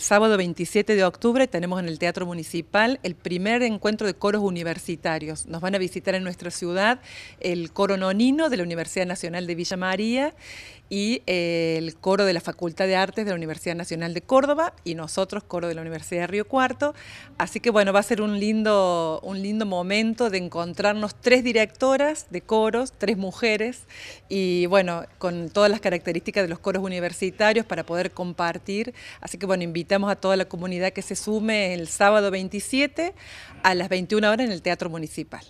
sábado 27 de octubre tenemos en el Teatro Municipal el primer encuentro de coros universitarios. Nos van a visitar en nuestra ciudad el coro nonino de la Universidad Nacional de Villa María y eh, el coro de la Facultad de Artes de la Universidad Nacional de Córdoba y nosotros coro de la Universidad de Río Cuarto. Así que bueno, va a ser un lindo, un lindo momento de encontrarnos tres directoras de coros, tres mujeres y bueno, con todas las características de los coros universitarios para poder compartir. Así que bueno, invitamos a toda la comunidad que se sume el sábado 27 a las 21 horas en el Teatro Municipal.